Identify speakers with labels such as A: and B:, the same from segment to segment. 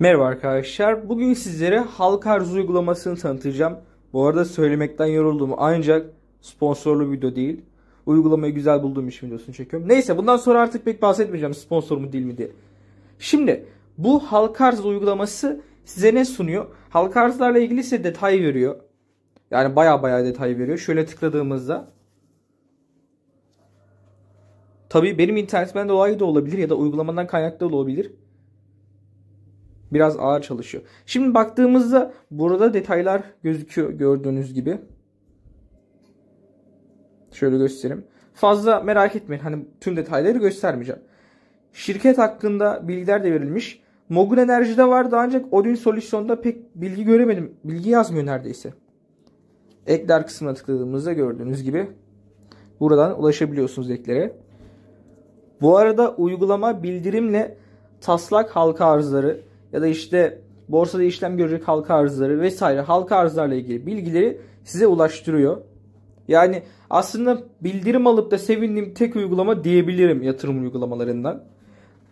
A: Merhaba arkadaşlar. Bugün sizlere halk arz uygulamasını tanıtacağım. Bu arada söylemekten yoruldum ancak sponsorlu video değil. Uygulamayı güzel bulduğum için videosunu çekiyorum. Neyse bundan sonra artık pek bahsetmeyeceğim sponsor mu değil mi diye. Şimdi bu halk arz uygulaması size ne sunuyor? Halk arzlarla ilgili size detay veriyor. Yani baya baya detay veriyor. Şöyle tıkladığımızda Tabii benim internetimden dolayı da olabilir ya da uygulamadan kaynaklı da olabilir biraz ağır çalışıyor. Şimdi baktığımızda burada detaylar gözüküyor gördüğünüz gibi. Şöyle göstereyim. Fazla merak etmeyin. Hani tüm detayları göstermeyeceğim. Şirket hakkında bilgiler de verilmiş. Mogun Enerji'de vardı ancak Odin Solüsyon'da pek bilgi göremedim. Bilgi yazmıyor neredeyse. Ekler kısmına tıkladığımızda gördüğünüz gibi buradan ulaşabiliyorsunuz eklere. Bu arada uygulama bildirimle taslak halka arzları, ya da işte borsada işlem görecek halka arzları vesaire halka arzlarla ilgili bilgileri size ulaştırıyor. Yani aslında bildirim alıp da sevindiğim tek uygulama diyebilirim yatırım uygulamalarından.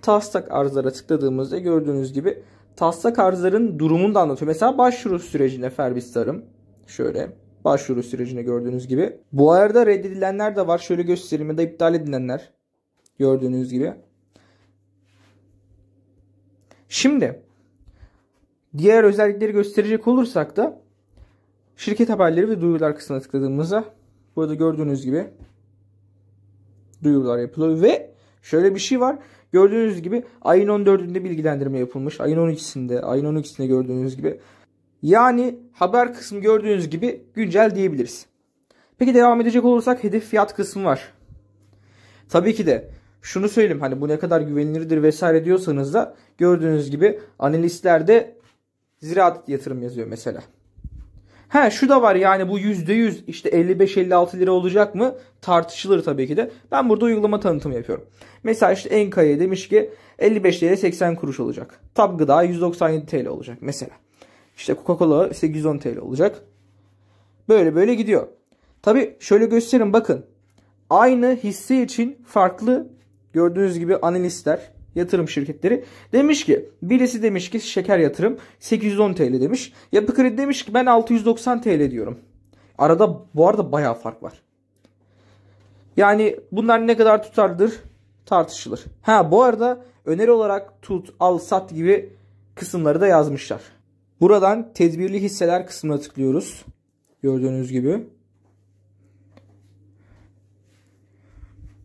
A: Taslak arzlara tıkladığımızda gördüğünüz gibi taslak arzların durumunu da anlatıyor. Mesela başvuru sürecine Ferbis Tarım şöyle başvuru sürecine gördüğünüz gibi. Bu arada reddedilenler de var. Şöyle göstereyim ya da iptal edilenler gördüğünüz gibi. Şimdi Diğer özellikleri gösterecek olursak da şirket haberleri ve duyurular kısmına tıkladığımızda burada gördüğünüz gibi duyurular yapılıyor ve şöyle bir şey var. Gördüğünüz gibi ayın 14'ünde bilgilendirme yapılmış. Ayın 12'sinde, ayın 12'sinde gördüğünüz gibi. Yani haber kısmı gördüğünüz gibi güncel diyebiliriz. Peki devam edecek olursak hedef fiyat kısmı var. Tabii ki de şunu söyleyeyim hani bu ne kadar güvenilirdir vesaire diyorsanız da gördüğünüz gibi analistlerde Ziraat yatırım yazıyor mesela. Ha şu da var yani bu %100 işte 55-56 lira olacak mı tartışılır tabii ki de. Ben burada uygulama tanıtımı yapıyorum. Mesela işte Enka'ya demiş ki 55 lira 80 kuruş olacak. Tab gıda 197 TL olacak mesela. İşte Coca-Cola 810 TL olacak. Böyle böyle gidiyor. Tabi şöyle gösterin bakın. Aynı hisse için farklı gördüğünüz gibi analistler yatırım şirketleri demiş ki birisi demiş ki şeker yatırım 810 TL demiş. Yapı Kredi demiş ki ben 690 TL diyorum. Arada bu arada bayağı fark var. Yani bunlar ne kadar tutarlıdır tartışılır. Ha bu arada öneri olarak tut, al, sat gibi kısımları da yazmışlar. Buradan tedbirli hisseler kısmına tıklıyoruz. Gördüğünüz gibi.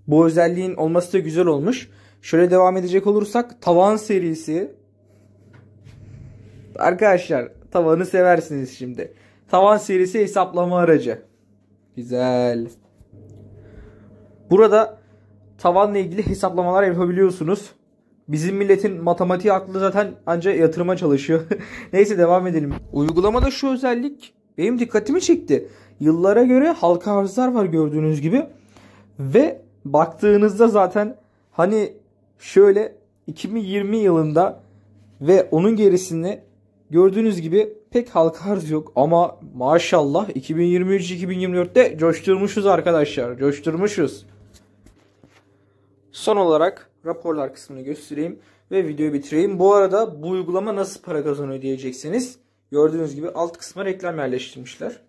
A: Bu özelliğin olması da güzel olmuş. Şöyle devam edecek olursak tavan serisi. Arkadaşlar tavanı seversiniz şimdi. Tavan serisi hesaplama aracı. Güzel. Burada tavanla ilgili hesaplamalar yapabiliyorsunuz. Bizim milletin matematiği aklı zaten ancak yatırıma çalışıyor. Neyse devam edelim. Uygulamada şu özellik benim dikkatimi çekti. Yıllara göre halka arzlar var gördüğünüz gibi. Ve baktığınızda zaten hani Şöyle 2020 yılında ve onun gerisini gördüğünüz gibi pek halka arz yok ama maşallah 2023-2024'te coşturmuşuz arkadaşlar. Coşturmuşuz. Son olarak raporlar kısmını göstereyim ve videoyu bitireyim. Bu arada bu uygulama nasıl para kazanıyor diyecekseniz Gördüğünüz gibi alt kısma reklam yerleştirmişler.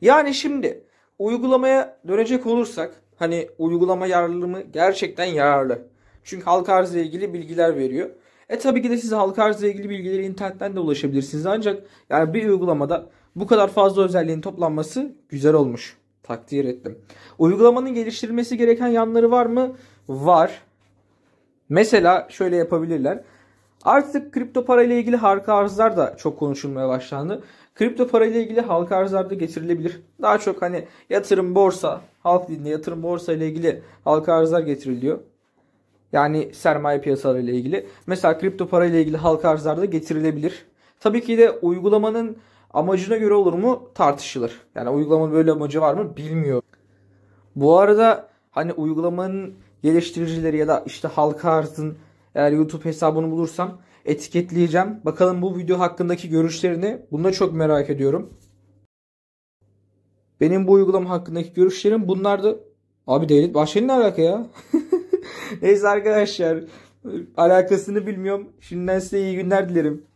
A: Yani şimdi uygulamaya dönecek olursak hani uygulama yararlı mı? Gerçekten yararlı. Çünkü halka arzla ilgili bilgiler veriyor. E tabii ki de siz halka arzla ilgili bilgileri internetten de ulaşabilirsiniz. Ancak yani bir uygulamada bu kadar fazla özelliğin toplanması güzel olmuş. Takdir ettim. Uygulamanın geliştirilmesi gereken yanları var mı? Var. Mesela şöyle yapabilirler. Artık kripto para ile ilgili halka arzlar da çok konuşulmaya başlandı. Kripto para ile ilgili halka arzlar da getirilebilir. Daha çok hani yatırım borsa, halk dilinde yatırım borsa ile ilgili halka arzlar getiriliyor. Yani sermaye piyasaları ile ilgili. Mesela kripto para ile ilgili halka arzlarda getirilebilir. Tabii ki de uygulamanın amacına göre olur mu tartışılır. Yani uygulamanın böyle amacı var mı bilmiyorum. Bu arada hani uygulamanın geliştiricileri ya da işte halka arzın eğer YouTube hesabını bulursam etiketleyeceğim. Bakalım bu video hakkındaki görüşlerini. Bunu da çok merak ediyorum. Benim bu uygulama hakkındaki görüşlerim bunlardı. Abi devlet bahçenin ne alaka ya? Neyse arkadaşlar alakasını bilmiyorum. Şimdiden size iyi günler dilerim.